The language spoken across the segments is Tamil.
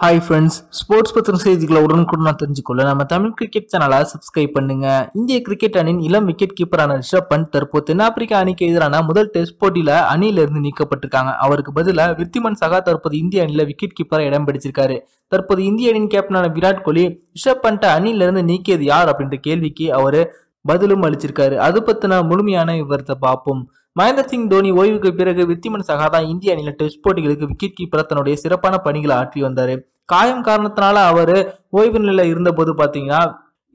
ஹாய் ஃப்ரெண்ட்ஸ் ஸ்போர்ட்ஸ் பத்திர செய்திகளை உடனுக்குடன் தெரிஞ்சுக்கொள்ள நம்ம தமிழ் கிரிக்கெட் சேனலை சப்ஸ்கிரைப் பண்ணுங்க இந்திய கிரிக்கெட் அணியின் இளம் விக்கெட் கீப்பரான ரிஷப் பந்த் தற்போது தென்னாப்பிரிக்க அணிக்கு எதிரான முதல் டெஸ்ட் போட்டியில் அணியிலிருந்து நீக்கப்பட்டிருக்காங்க அவருக்கு பதிலாக வித்திமன் சகா தற்போது இந்திய அணியில் விக்கெட் கீப்பரா இடம் பிடிச்சிருக்காரு தற்போது இந்திய அணியின் கேப்டனான விராட் கோலி ரிஷப் பந்தை அணியிலிருந்து நீக்கியது யார் அப்படின்ற கேள்விக்கு அவர் பதிலும் அளிச்சிருக்காரு அது பத்தின முழுமையான விவரத்தை பார்ப்போம் மகேந்திர சிங் தோனி ஓய்வுக்கு பிறகு வித்திமன் சகாதா இந்திய அணியில் டெஸ்ட் போட்டிகளுக்கு விக்கெட் கீப்பர் தன்னுடைய சிறப்பான பணிகளை ஆற்றி வந்தார் காயம் காரணத்தினால அவர் ஓய்வு நிலையில் இருந்தபோது பார்த்தீங்கன்னா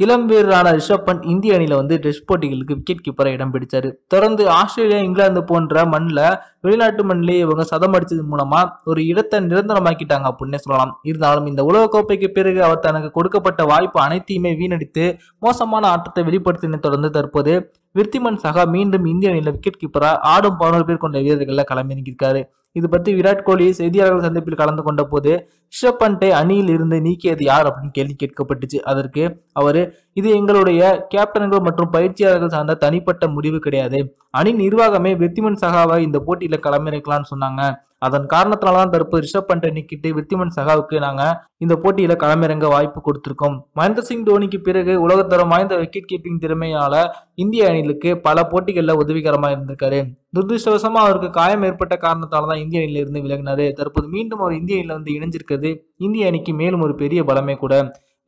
இளம் வீரரான ரிஷப் பண்ட் இந்திய அணியில வந்து டெஸ்ட் போட்டிகளுக்கு விக்கெட் கீப்பராக இடம் பிடிச்சாரு தொடர்ந்து ஆஸ்திரேலியா இங்கிலாந்து போன்ற மண்ணில் வெளிநாட்டு மண்ணிலே இவங்க சதம் அடிச்சது மூலமா ஒரு இடத்தை நிரந்தரமாக்கிட்டாங்க அப்படின்னு சொல்லலாம் இருந்தாலும் இந்த உலகக்கோப்பைக்கு பிறகு அவர் தனக்கு கொடுக்கப்பட்ட வாய்ப்பு அனைத்தையுமே வீணடித்து மோசமான ஆட்டத்தை வெளிப்படுத்தினை தொடர்ந்து தற்போது விருத்திமன் சகா மீண்டும் இந்திய அணியில் விக்கெட் கீப்பராக ஆடும் பதினோரு பேர் கொண்ட வீரர்களில் களமிறங்கியிருக்காரு இது பற்றி விராட் கோலி செய்தியாளர்கள் சந்திப்பில் கலந்து கொண்ட போது ரிஷப் பண்டை அணியில் இருந்து நீக்கியது யார் அப்படின்னு கேள்வி கேட்கப்பட்டுச்சு அதற்கு அவர் இது எங்களுடைய கேப்டன்கள் மற்றும் பயிற்சியாளர்கள் சார்ந்த தனிப்பட்ட முடிவு கிடையாது அணி நிர்வாகமே வெத்திமன் சகாவை இந்த போட்டியில களமிறக்கலாம்னு சொன்னாங்க அதன் காரணத்தினால தான் தற்போது ரிஷப் பண்ட் நீக்கிட்டு வெத்திமன் சகாவுக்கு நாங்க இந்த போட்டியில களமிறங்க வாய்ப்பு கொடுத்திருக்கோம் மகேந்திர சிங் தோனிக்கு பிறகு உலகத்தரம் வாய்ந்த விக்கெட் கீப்பிங் திறமையால இந்திய அணிகளுக்கு பல போட்டிகளில் உதவிகரமா இருந்திருக்காரு துரதிருஷ்டவசமா அவருக்கு காயம் ஏற்பட்ட காரணத்தால தான் இந்திய அணியில இருந்து விலகினாரு தற்போது மீண்டும் அவர் இந்திய அணியில வந்து இணைஞ்சிருக்கிறது இந்திய அணிக்கு மேலும் ஒரு பெரிய பலமே கூட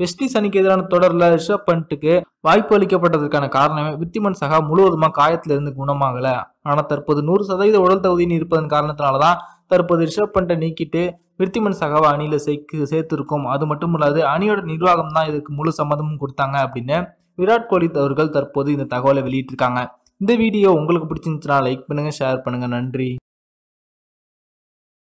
வெஸ்டிஸ் அணிக்கு எதிரான தொடரில் ரிஷப் பண்ட்டுக்கு வாய்ப்பு அளிக்கப்பட்டதற்கான காரணமே வித்திமன் சகா முழுவதுமாக காயத்திலிருந்து குணமாகல ஆனால் தற்போது நூறு சதவீத உடல் தகுதின்னு இருப்பதன் காரணத்தினால தான் தற்போது ரிஷப் பண்டை நீக்கிட்டு விருத்திமன் சகாவை அணியில் சேர்க்கு சேர்த்திருக்கும் அது மட்டும் இல்லாது அணியோட நிர்வாகம் தான் இதுக்கு முழு சம்மதமும் கொடுத்தாங்க அப்படின்னு விராட் கோலி அவர்கள் தற்போது இந்த தகவலை வெளியிட்டிருக்காங்க இந்த வீடியோ உங்களுக்கு பிடிச்சிருந்துச்சுன்னா லைக் பண்ணுங்கள் ஷேர் பண்ணுங்கள் நன்றி